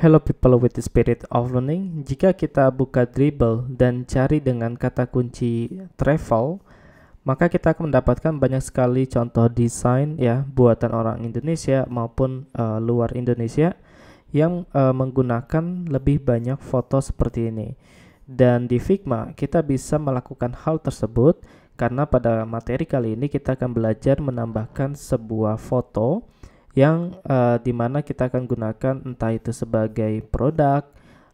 Hello people with the spirit of learning. Jika kita buka dribble dan cari dengan kata kunci travel, maka kita akan mendapatkan banyak sekali contoh desain ya buatan orang Indonesia maupun uh, luar Indonesia yang uh, menggunakan lebih banyak foto seperti ini. Dan di Figma kita bisa melakukan hal tersebut karena pada materi kali ini kita akan belajar menambahkan sebuah foto yang uh, eh, dimana kita akan gunakan entah itu sebagai produk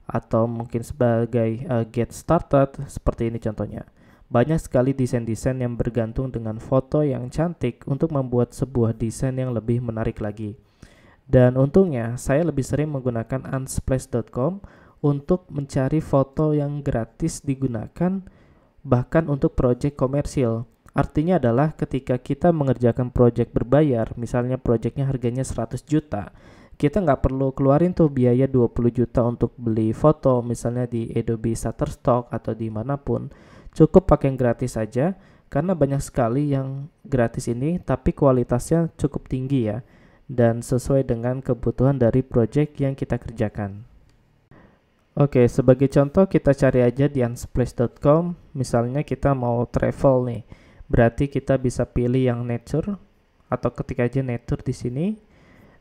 atau mungkin sebagai uh, get started seperti ini contohnya. Banyak sekali desain-desain yang bergantung dengan foto yang cantik untuk membuat sebuah desain yang lebih menarik lagi. Dan untungnya saya lebih sering menggunakan unsplash.com untuk mencari foto yang gratis digunakan bahkan untuk proyek komersil. Artinya adalah ketika kita mengerjakan proyek berbayar, misalnya proyeknya harganya 100 juta, kita nggak perlu keluarin tuh biaya 20 juta untuk beli foto, misalnya di Adobe Shutterstock atau dimanapun. Cukup pakai yang gratis saja, karena banyak sekali yang gratis ini tapi kualitasnya cukup tinggi ya dan sesuai dengan kebutuhan dari proyek yang kita kerjakan. Oke, sebagai contoh kita cari aja di unsplash.com, misalnya kita mau travel nih. Berarti kita bisa pilih yang nature atau ketik aja nature di sini.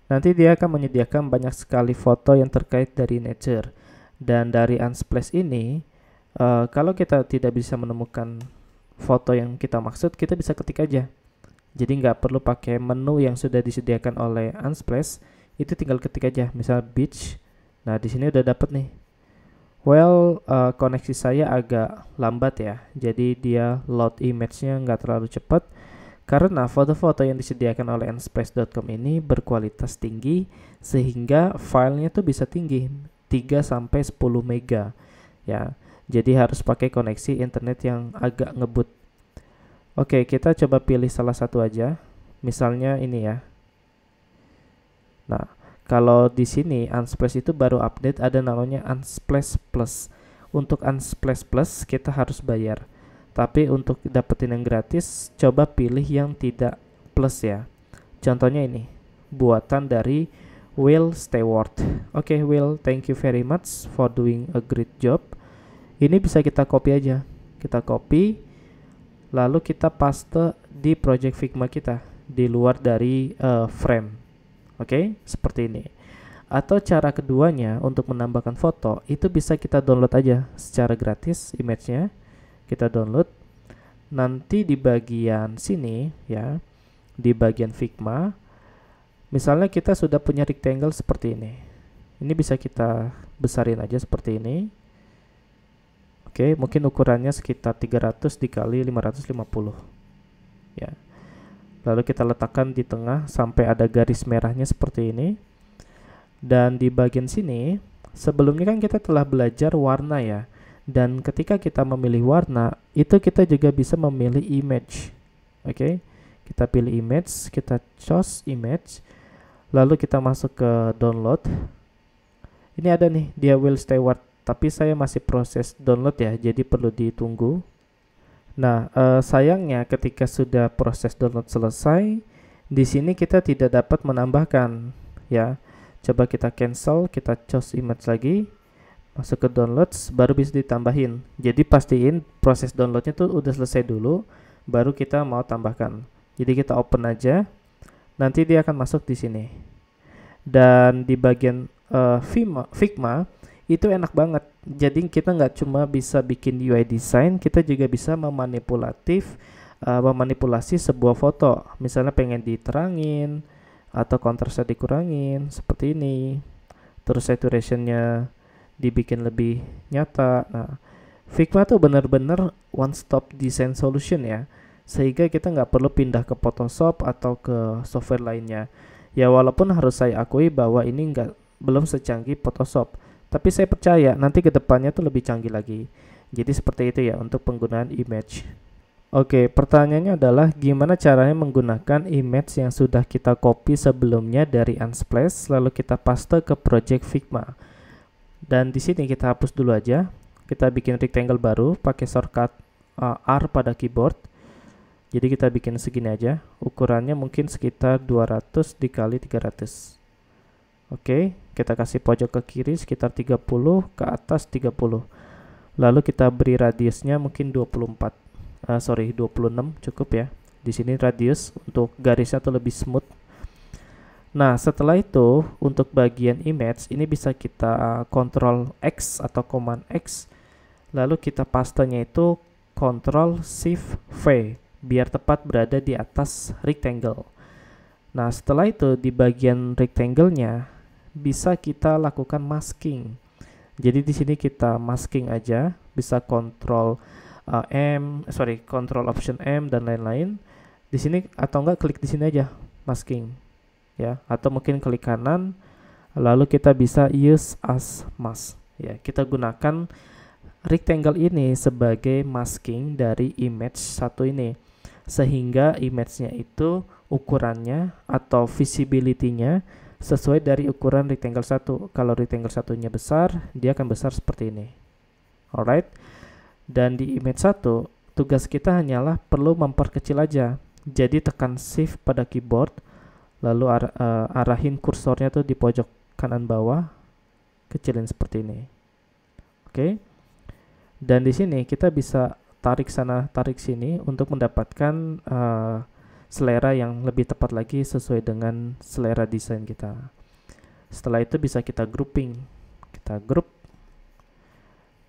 Nanti dia akan menyediakan banyak sekali foto yang terkait dari nature. Dan dari unsplash ini, uh, kalau kita tidak bisa menemukan foto yang kita maksud, kita bisa ketik aja. Jadi nggak perlu pakai menu yang sudah disediakan oleh unsplash, itu tinggal ketik aja, misal beach. Nah, di sini udah dapet nih Well, uh, koneksi saya agak lambat ya, jadi dia load image-nya nggak terlalu cepat. Karena foto-foto yang disediakan oleh nspace.com ini berkualitas tinggi, sehingga filenya tuh bisa tinggi, 3 sampai 10 mega. Ya, jadi harus pakai koneksi internet yang agak ngebut. Oke, kita coba pilih salah satu aja. Misalnya ini ya. Nah, kalau di sini Unsplash itu baru update ada namanya Unsplash Plus. Untuk Unsplash Plus kita harus bayar. Tapi untuk dapetin yang gratis coba pilih yang tidak plus ya. Contohnya ini buatan dari Will Stewart. Oke okay, Will, thank you very much for doing a great job. Ini bisa kita copy aja. Kita copy lalu kita paste di project Figma kita di luar dari uh, frame. Oke, okay? seperti ini. Atau cara keduanya untuk menambahkan foto itu bisa kita download aja secara gratis image-nya. Kita download. Nanti di bagian sini ya, di bagian Figma misalnya kita sudah punya rectangle seperti ini. Ini bisa kita besarin aja seperti ini. Oke, mungkin ukurannya sekitar 300 dikali 550. Ya lalu kita letakkan di tengah sampai ada garis merahnya seperti ini dan di bagian sini sebelumnya kan kita telah belajar warna ya dan ketika kita memilih warna itu kita juga bisa memilih image oke okay? kita pilih image kita choose image lalu kita masuk ke download ini ada nih dia Will stay what tapi saya masih proses download ya jadi perlu ditunggu Nah, eh, sayangnya ketika sudah proses download selesai, di sini kita tidak dapat menambahkan ya. Coba kita cancel, kita choose image lagi, masuk ke downloads, baru bisa ditambahin. Jadi pastiin proses downloadnya tuh udah selesai dulu, baru kita mau tambahkan. Jadi kita open aja, nanti dia akan masuk di sini. Dan di bagian eh, Figma, Figma itu enak banget jadi kita nggak cuma bisa bikin UI design kita juga bisa memanipulatif uh, memanipulasi sebuah foto misalnya pengen diterangin atau kontrasnya dikurangin seperti ini terus saturationnya dibikin lebih nyata nah Figma tuh benar-benar one stop design solution ya sehingga kita nggak perlu pindah ke Photoshop atau ke software lainnya. Ya walaupun harus saya akui bahwa ini nggak belum secanggih Photoshop, tapi saya percaya nanti kedepannya tuh lebih canggih lagi. Jadi seperti itu ya untuk penggunaan image. Oke, pertanyaannya adalah gimana caranya menggunakan image yang sudah kita copy sebelumnya dari Unsplash lalu kita paste ke project Figma. Dan di sini kita hapus dulu aja. Kita bikin rectangle baru pakai shortcut uh, R pada keyboard. Jadi kita bikin segini aja. Ukurannya mungkin sekitar 200 dikali 300. Oke, kita kasih pojok ke kiri sekitar 30 ke atas 30 lalu kita beri radiusnya mungkin 24 uh, eh, sorry 26 cukup ya di sini radius untuk garisnya tuh lebih smooth nah setelah itu untuk bagian image ini bisa kita uh, X atau command X lalu kita pastenya itu kontrol shift V biar tepat berada di atas rectangle nah setelah itu di bagian rectangle nya bisa kita lakukan masking. Jadi di sini kita masking aja, bisa Control uh, eh, M, sorry, Control option M dan lain-lain. Di sini atau enggak klik di sini aja masking. Ya, atau mungkin klik kanan lalu kita bisa use as mask. Ya, kita gunakan rectangle ini sebagai masking dari image satu ini sehingga image-nya itu ukurannya atau visibility-nya sesuai dari ukuran rectangle 1. Kalau rectangle satunya besar, dia akan besar seperti ini. Alright. Dan di image 1, tugas kita hanyalah perlu memperkecil aja. Jadi tekan shift pada keyboard, lalu ar uh, arahin kursornya tuh di pojok kanan bawah, kecilin seperti ini. Oke. Okay. Dan di sini kita bisa tarik sana, tarik sini untuk mendapatkan uh, selera yang lebih tepat lagi sesuai dengan selera desain kita. Setelah itu bisa kita grouping, kita group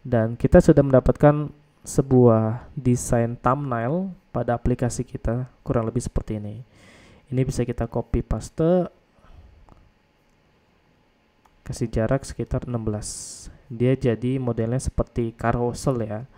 dan kita sudah mendapatkan sebuah desain thumbnail pada aplikasi kita kurang lebih seperti ini. Ini bisa kita copy paste kasih jarak sekitar 16 dia jadi modelnya seperti carousel ya